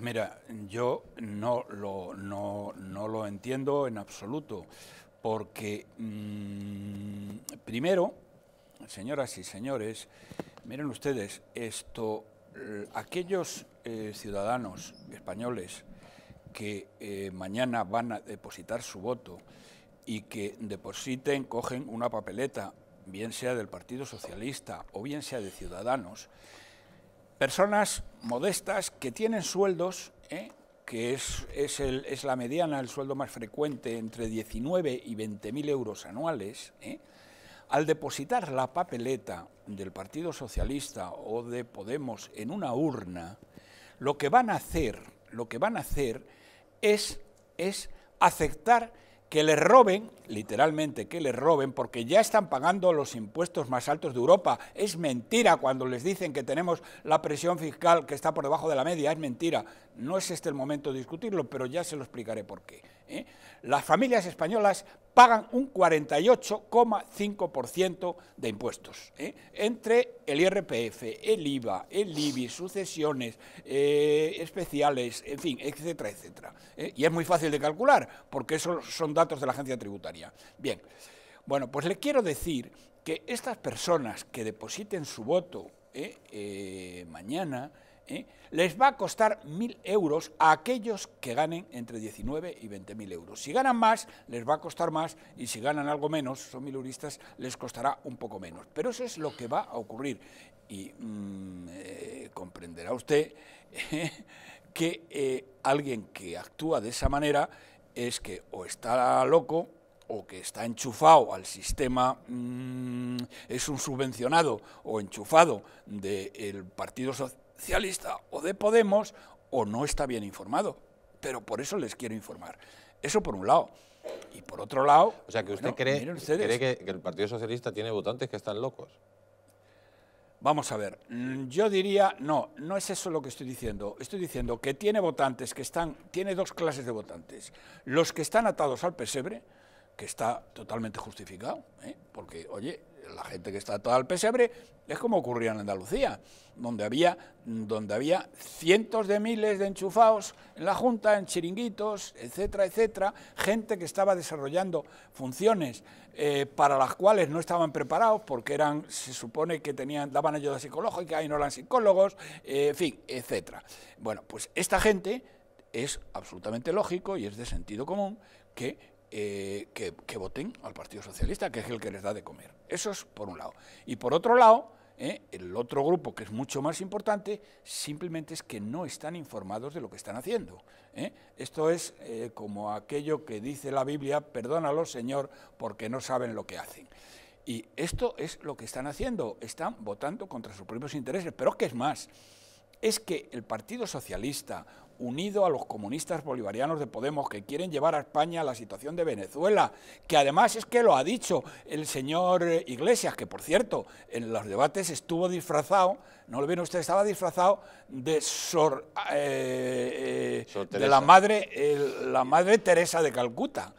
Pues mira, yo no lo, no, lo entiendo en absoluto, porque mm, primero, señoras y señores, miren ustedes, esto, eh, aquellos eh, ciudadanos españoles que eh, mañana van a depositar su voto y que depositen, cogen una papeleta, bien sea del Partido Socialista o bien sea de Ciudadanos, personas modestas que tienen sueldos, ¿eh? que es, es, la mediana, el sueldo más frecuente, entre 19 y 20.000 euros anuales, ¿eh? al depositar la papeleta del Partido Socialista o de Podemos en una urna, lo que van a hacer, lo que van a hacer es, es aceptar que les roben, literalmente que les roben, porque ya están pagando los impuestos más altos de Europa. Es mentira cuando les dicen que tenemos la presión fiscal que está por debajo de la media, es mentira. No es este el momento de discutirlo, pero ya se lo explicaré por qué. ¿eh? las familias españolas pagan un 48,5% de impuestos, ¿eh? entre el IRPF, el IVA, el IBI, sucesiones eh, especiales, en fin, etcétera, etcétera. Y es muy fácil de calcular, porque esos son datos de la agencia tributaria. Bien, bueno, pues le quiero decir que estas personas que depositen su voto mañana, ¿eh? les va a costar mil euros a aquellos que ganen entre 19 y mil euros. Si ganan más, les va a costar más y si ganan algo menos, son miluristas, les costará un poco menos. Pero eso es lo que va a ocurrir y mm, eh, comprenderá usted que eh, alguien que actúa de esa manera es que o está loco o que está enchufado al sistema, mm, es un subvencionado o enchufado del Partido Socialista, socialista o de Podemos o no está bien informado. Pero por eso les quiero informar. Eso por un lado. Y por otro lado... O sea, que usted cree, cree que, que el Partido Socialista tiene votantes que están locos. Vamos a ver, mm, yo diría, no, no es eso lo que estoy diciendo. Estoy diciendo que tiene votantes que están, tiene dos clases de votantes. Los que están atados al pesebre, que está totalmente justificado, ¿eh? porque, oye, la gente que está toda al pesebre es como ocurría en Andalucía, donde había, donde había cientos de miles de enchufados en la Junta, en chiringuitos, etcétera, etcétera, gente que estaba desarrollando funciones eh, para las cuales no estaban preparados porque eran, se supone que tenían, daban ayuda psicológica y no eran psicólogos, eh, en fin, etcétera. Bueno, pues esta gente es absolutamente lógico y es de sentido común que eh, que, voten al Partido Socialista, que es el que les da de comer. Eso es por un lado. Y por otro lado, eh, el otro grupo que es mucho más importante, simplemente es que no están informados de lo que están haciendo. Eh. Esto es como aquello que dice la Biblia, perdónalo Señor, porque no saben lo que hacen. Y esto es lo que están haciendo, están votando contra sus propios intereses, pero ¿qué es más, es que el Partido Socialista unido a los comunistas bolivarianos de Podemos que quieren llevar a España la situación de Venezuela, que además es que lo ha dicho el señor eh, Iglesias, que por cierto, en los debates estuvo disfrazado, no lo ven usted, estaba disfrazado de eh, eh, de la madre, la madre Teresa de Calcuta,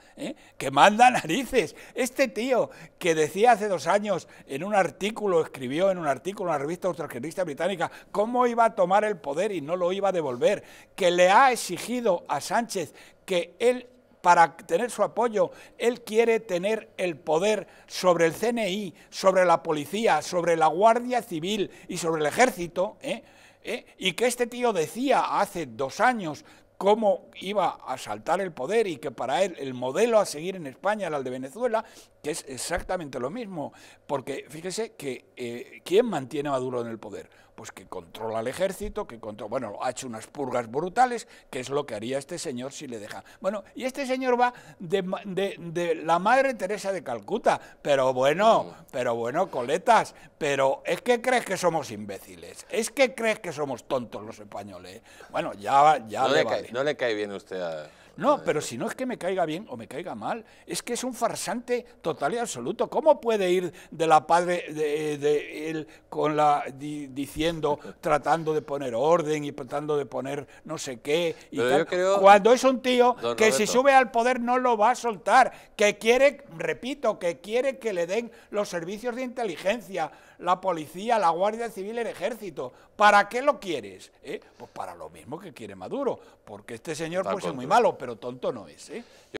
que manda narices. Este tío que decía hace dos años en un artículo, escribió en un artículo en la revista británica, cómo iba a tomar el poder y no lo iba a devolver, que le ha exigido a Sánchez que él, para tener su apoyo, él quiere tener el poder sobre el CNI, sobre la policía, sobre la Guardia Civil y sobre el ejército, ¿eh? ¿Eh? y que este tío decía hace dos años cómo iba a saltar el poder y que para él el modelo a seguir en España era el de Venezuela, que es exactamente lo mismo, porque fíjese que eh, ¿quién mantiene a Maduro en el poder? pues que controla el ejército, que controla, bueno, ha hecho unas purgas brutales, que es lo que haría este señor si le deja. Bueno, y este señor va de, la madre Teresa de Calcuta, pero bueno, pero bueno, coletas, pero es que crees que somos imbéciles, es que crees que somos tontos los españoles. Bueno, ya, ya no le, cae, No le cae bien usted a... No, pero si no es que me caiga bien o me caiga mal, es que es un farsante total y absoluto. ¿Cómo puede ir de la padre de, él con la diciendo, tratando de poner orden y tratando de poner no sé qué? Y cuando es un tío que si sube al poder no lo va a soltar, que quiere, repito, que quiere que le den los servicios de inteligencia, la policía, la Guardia Civil, el ejército. ¿Para qué lo quieres? ¿Eh? Pues para lo mismo que quiere Maduro, porque este señor pues es muy malo, pero tonto no es. ¿eh?